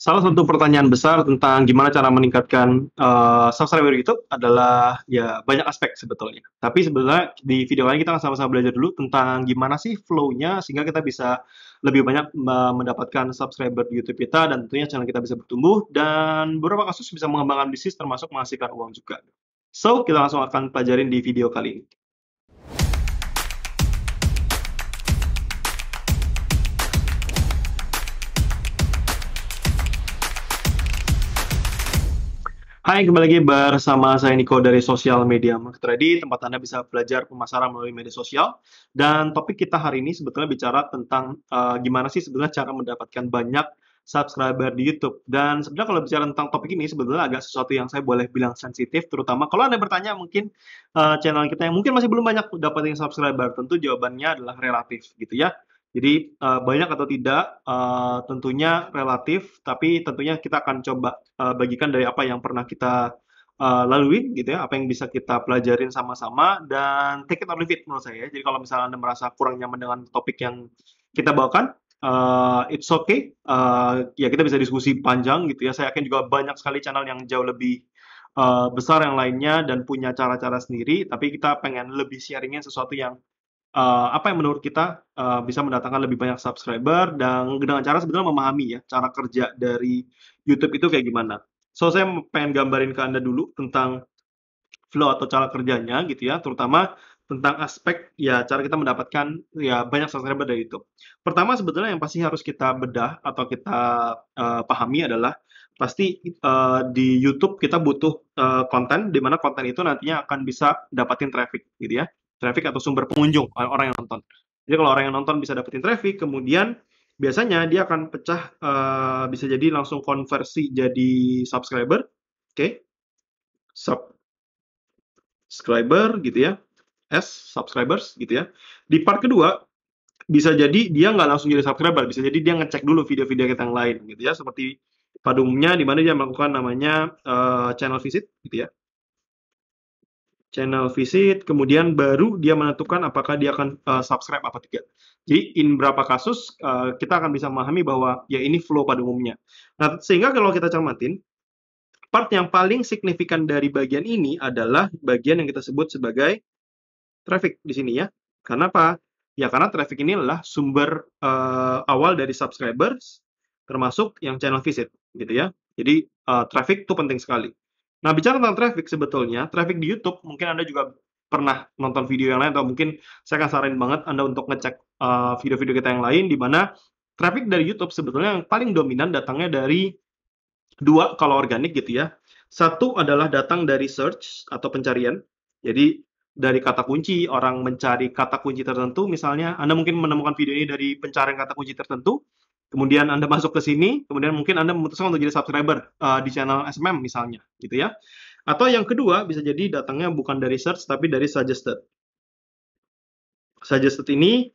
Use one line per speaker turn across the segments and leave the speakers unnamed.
salah satu pertanyaan besar tentang gimana cara meningkatkan uh, subscriber YouTube adalah ya banyak aspek sebetulnya. Tapi sebenarnya di video kali ini kita akan sama-sama belajar dulu tentang gimana sih flow-nya sehingga kita bisa lebih banyak mendapatkan subscriber di YouTube kita dan tentunya channel kita bisa bertumbuh dan beberapa kasus bisa mengembangkan bisnis termasuk menghasilkan uang juga. So, kita langsung akan pelajarin di video kali ini. Hai, kembali lagi bersama saya Niko dari Sosial Media Market tempat Anda bisa belajar pemasaran melalui media sosial. Dan topik kita hari ini sebetulnya bicara tentang uh, gimana sih sebenarnya cara mendapatkan banyak subscriber di YouTube. Dan sebenarnya kalau bicara tentang topik ini sebetulnya agak sesuatu yang saya boleh bilang sensitif, terutama kalau Anda bertanya mungkin uh, channel kita yang mungkin masih belum banyak dapetin subscriber, tentu jawabannya adalah relatif gitu ya. Jadi uh, banyak atau tidak uh, tentunya relatif, tapi tentunya kita akan coba uh, bagikan dari apa yang pernah kita uh, lalui gitu ya, apa yang bisa kita pelajarin sama-sama dan take it or leave it menurut saya. Ya. Jadi kalau misalnya Anda merasa kurang nyaman dengan topik yang kita bawakan, uh, it's okay. Uh, ya kita bisa diskusi panjang gitu ya. Saya yakin juga banyak sekali channel yang jauh lebih uh, besar yang lainnya dan punya cara-cara sendiri, tapi kita pengen lebih sharingnya sesuatu yang uh, apa yang menurut kita uh, bisa mendatangkan lebih banyak subscriber dan dengan cara sebenarnya memahami ya cara kerja dari YouTube itu kayak gimana. So saya pengen gambarin ke anda dulu tentang flow atau cara kerjanya gitu ya, terutama tentang aspek ya cara kita mendapatkan ya banyak subscriber dari YouTube. Pertama sebetulnya yang pasti harus kita bedah atau kita uh, pahami adalah pasti uh, di YouTube kita butuh uh, konten di mana konten itu nantinya akan bisa dapatin traffic gitu ya traffic atau sumber pengunjung orang yang nonton. Jadi kalau orang yang nonton bisa dapetin traffic, kemudian biasanya dia akan pecah uh, bisa jadi langsung konversi jadi subscriber, oke? Okay. Subscriber gitu ya, S subscribers gitu ya. Di part kedua bisa jadi dia nggak langsung jadi subscriber, bisa jadi dia ngecek dulu video-video kita yang lain gitu ya, seperti pada umumnya di mana dia melakukan namanya uh, channel visit gitu ya channel visit, kemudian baru dia menentukan apakah dia akan uh, subscribe atau tidak. Jadi in berapa kasus uh, kita akan bisa memahami bahwa ya ini flow pada umumnya. Nah, sehingga kalau kita cermatin part yang paling signifikan dari bagian ini adalah bagian yang kita sebut sebagai traffic di sini ya. Kenapa? Ya karena traffic ini adalah sumber uh, awal dari subscribers termasuk yang channel visit gitu ya. Jadi uh, traffic itu penting sekali. Nah, bicara tentang traffic sebetulnya, traffic di YouTube mungkin Anda juga pernah nonton video yang lain atau mungkin saya akan saranin banget Anda untuk ngecek eh, video-video uh, kita yang lain di mana traffic dari YouTube sebetulnya yang paling dominan datangnya dari dua kalau organik gitu ya. Satu adalah datang dari search atau pencarian. Jadi dari kata kunci orang mencari kata kunci tertentu misalnya Anda mungkin menemukan video ini dari pencarian kata kunci tertentu kemudian Anda masuk ke sini, kemudian mungkin Anda memutuskan untuk jadi subscriber uh, di channel SMM misalnya, gitu ya. Atau yang kedua bisa jadi datangnya bukan dari search tapi dari suggested. Suggested ini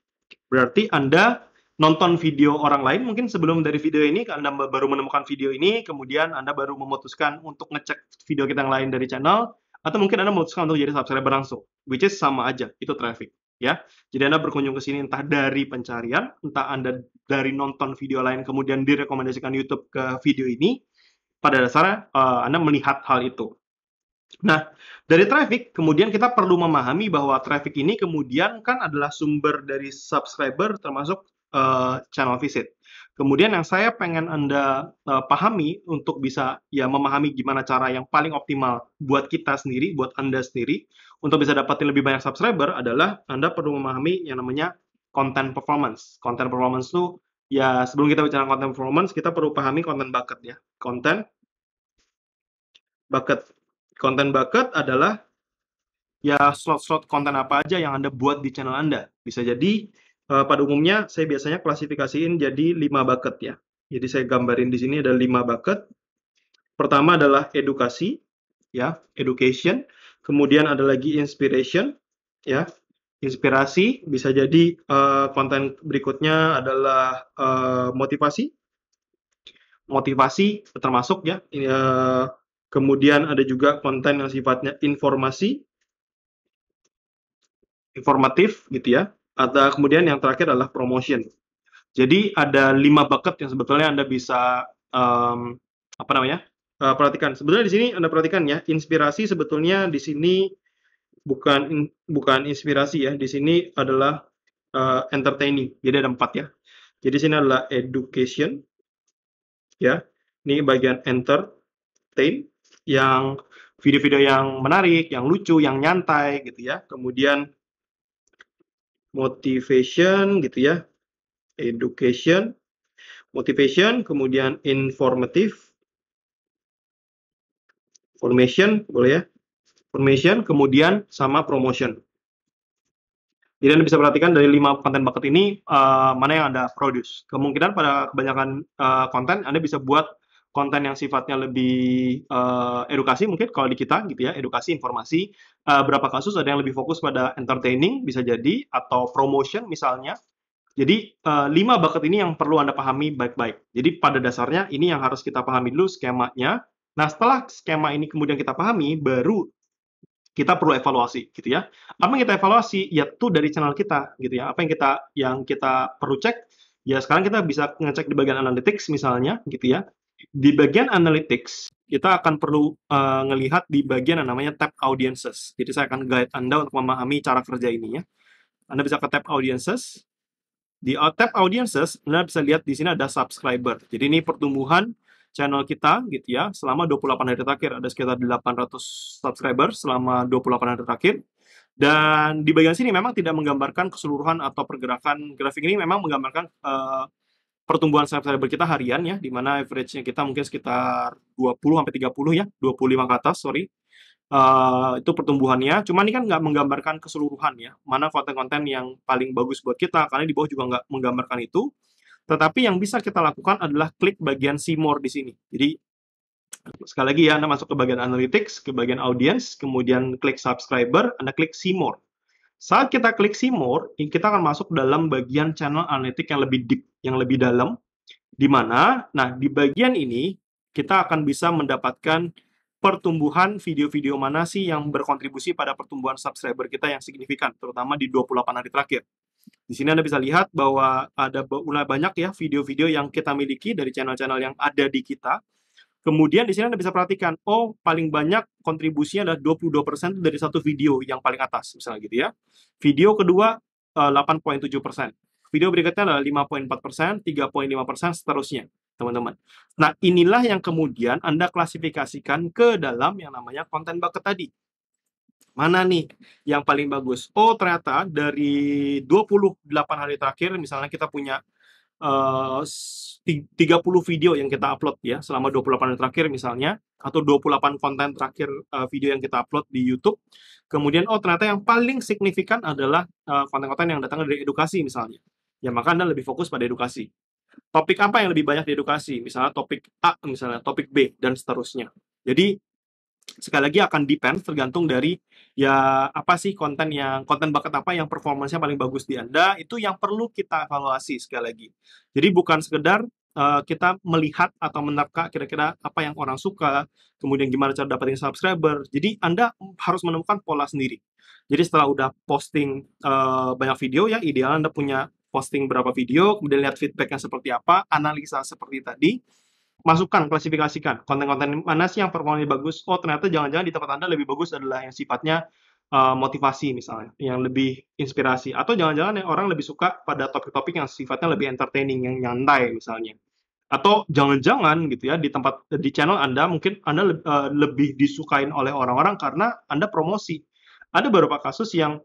berarti Anda nonton video orang lain mungkin sebelum dari video ini Anda baru menemukan video ini, kemudian Anda baru memutuskan untuk ngecek video kita yang lain dari channel atau mungkin Anda memutuskan untuk jadi subscriber langsung, which is sama aja, itu traffic ya. Jadi Anda berkunjung ke sini entah dari pencarian, entah Anda dari nonton video lain kemudian direkomendasikan YouTube ke video ini, pada dasarnya uh, Anda melihat hal itu. Nah, dari traffic kemudian kita perlu memahami bahwa traffic ini kemudian kan adalah sumber dari subscriber termasuk uh, channel visit. Kemudian yang saya pengen Anda uh, pahami untuk bisa ya memahami gimana cara yang paling optimal buat kita sendiri, buat Anda sendiri untuk bisa dapatin lebih banyak subscriber adalah Anda perlu memahami yang namanya content performance. Content performance itu ya sebelum kita bicara content performance, kita perlu pahami content bucket ya. Content bucket. Content bucket adalah ya slot-slot konten apa aja yang Anda buat di channel Anda. Bisa jadi uh, pada umumnya saya biasanya klasifikasiin jadi lima bucket ya. Jadi saya gambarin di sini ada lima bucket. Pertama adalah edukasi, ya, education. Kemudian ada lagi inspiration, ya, inspirasi. Bisa jadi uh, konten berikutnya adalah uh, motivasi, motivasi termasuk ya. Ini, Uh, kemudian ada juga konten yang sifatnya informasi, informatif gitu ya. Atau kemudian yang terakhir adalah promotion. Jadi ada lima bucket yang sebetulnya Anda bisa um, apa namanya? Uh, perhatikan. Sebenarnya di sini Anda perhatikan ya, inspirasi sebetulnya di sini bukan bukan inspirasi ya. Di sini adalah uh, entertaining. Jadi ada empat ya. Jadi sini adalah education ya. Ini bagian entertain yang video-video yang menarik, yang lucu, yang nyantai gitu ya. Kemudian motivation gitu ya, education, motivation, kemudian informative, formation, boleh ya, formation, kemudian sama promotion. Jadi Anda bisa perhatikan dari lima konten bucket ini uh, mana yang Anda produce. Kemungkinan pada kebanyakan uh, konten Anda bisa buat konten yang sifatnya lebih uh, edukasi mungkin kalau di kita gitu ya edukasi informasi uh, berapa kasus ada yang lebih fokus pada entertaining bisa jadi atau promotion misalnya jadi uh, lima bucket ini yang perlu anda pahami baik-baik jadi pada dasarnya ini yang harus kita pahami dulu skemanya nah setelah skema ini kemudian kita pahami baru kita perlu evaluasi gitu ya. Apa yang kita evaluasi yaitu dari channel kita gitu ya. Apa yang kita yang kita perlu cek ya sekarang kita bisa ngecek di bagian analytics misalnya gitu ya. Di bagian analytics, kita akan perlu uh, ngelihat di bagian yang namanya tab audiences. Jadi saya akan guide Anda untuk memahami cara kerja ini ya. Anda bisa ke tab audiences. Di tab audiences, Anda bisa lihat di sini ada subscriber. Jadi ini pertumbuhan channel kita gitu ya. Selama 28 hari terakhir ada sekitar 800 subscriber selama 28 hari terakhir. Dan di bagian sini memang tidak menggambarkan keseluruhan atau pergerakan grafik ini memang menggambarkan uh, pertumbuhan subscriber kita harian ya, di mana average-nya kita mungkin sekitar 20 sampai 30 ya, 25 ke atas, sorry. Uh, itu pertumbuhannya, cuman ini kan nggak menggambarkan keseluruhan ya, mana konten-konten yang paling bagus buat kita, karena di bawah juga nggak menggambarkan itu. Tetapi yang bisa kita lakukan adalah klik bagian see more di sini. Jadi sekali lagi ya, Anda masuk ke bagian analytics, ke bagian audience, kemudian klik subscriber, Anda klik see more. Saat kita klik see more, kita akan masuk dalam bagian channel analitik yang lebih deep, yang lebih dalam. Di mana, nah di bagian ini kita akan bisa mendapatkan pertumbuhan video-video mana sih yang berkontribusi pada pertumbuhan subscriber kita yang signifikan, terutama di 28 hari terakhir. Di sini Anda bisa lihat bahwa ada beberapa banyak ya video-video yang kita miliki dari channel-channel yang ada di kita, Kemudian di sini Anda bisa perhatikan, oh paling banyak kontribusinya adalah 22% dari satu video yang paling atas, misalnya gitu ya. Video kedua 8.7%. Eh, video berikutnya adalah 5.4%, 3.5%, seterusnya, teman-teman. Nah, inilah yang kemudian Anda klasifikasikan ke dalam yang namanya konten bucket tadi. Mana nih yang paling bagus? Oh, ternyata dari 28 hari terakhir, misalnya kita punya Eh, uh, 30 video yang kita upload ya selama 28 hari terakhir misalnya atau 28 konten terakhir eh, video yang kita upload di YouTube. Kemudian oh ternyata yang paling signifikan adalah eh, konten-konten konten -konten yang datang dari edukasi misalnya. Ya maka Anda lebih fokus pada edukasi. Topik apa yang lebih banyak di edukasi? Misalnya topik A, misalnya topik B dan seterusnya. Jadi sekali lagi akan depend tergantung dari ya apa sih konten yang konten bakat apa yang performanya paling bagus di Anda itu yang perlu kita evaluasi sekali lagi. Jadi bukan sekedar uh, kita melihat atau menerka kira-kira apa yang orang suka, kemudian gimana cara dapetin subscriber. Jadi Anda harus menemukan pola sendiri. Jadi setelah udah posting uh, banyak video ya ideal Anda punya posting berapa video, kemudian lihat feedbacknya seperti apa, analisa seperti tadi masukkan, klasifikasikan konten-konten mana sih yang performanya bagus. Oh, ternyata jangan-jangan di tempat Anda lebih bagus adalah yang sifatnya uh, motivasi misalnya, yang lebih inspirasi atau jangan-jangan yang orang lebih suka pada topik-topik yang sifatnya lebih entertaining, yang nyantai misalnya. Atau jangan-jangan gitu ya di tempat di channel Anda mungkin Anda uh, lebih disukain oleh orang-orang karena Anda promosi. Ada beberapa kasus yang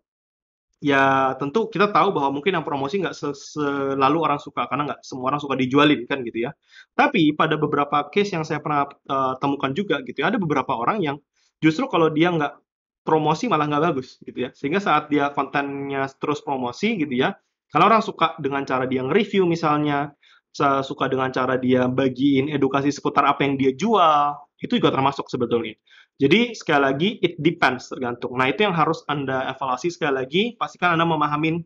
ya tentu kita tahu bahwa mungkin yang promosi nggak selalu orang suka karena nggak semua orang suka dijualin kan gitu ya. Tapi pada beberapa case yang saya pernah uh, temukan juga gitu ya, ada beberapa orang yang justru kalau dia nggak promosi malah nggak bagus gitu ya. Sehingga saat dia kontennya terus promosi gitu ya, kalau orang suka dengan cara dia nge-review misalnya, suka dengan cara dia bagiin edukasi seputar apa yang dia jual itu juga termasuk sebetulnya. Jadi sekali lagi it depends tergantung. Nah itu yang harus anda evaluasi sekali lagi. Pastikan anda memahami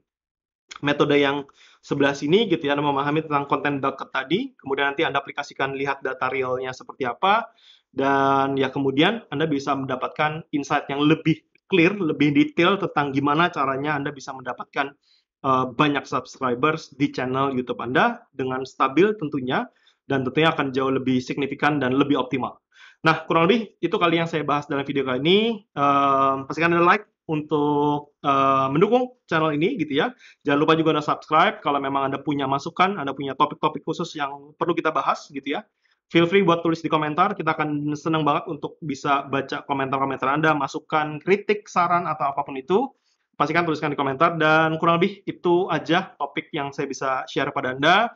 metode yang sebelah sini gitu ya, Anda memahami tentang konten bucket tadi, kemudian nanti Anda aplikasikan lihat data realnya seperti apa, dan ya kemudian Anda bisa mendapatkan insight yang lebih clear, lebih detail tentang gimana caranya Anda bisa mendapatkan uh, banyak subscribers di channel YouTube Anda dengan stabil tentunya, dan tentunya akan jauh lebih signifikan dan lebih optimal. Nah, kurang lebih itu kali yang saya bahas dalam video kali ini. Um, pastikan ada like untuk uh, mendukung channel ini gitu ya. Jangan lupa juga ada subscribe kalau memang Anda punya masukan, Anda punya topik-topik khusus yang perlu kita bahas gitu ya. Feel free buat tulis di komentar, kita akan senang banget untuk bisa baca komentar-komentar Anda, masukan, kritik, saran, atau apapun itu. Pastikan tuliskan di komentar, dan kurang lebih itu aja topik yang saya bisa share pada Anda.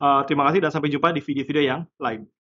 Uh, terima kasih dan sampai jumpa di video-video yang lain.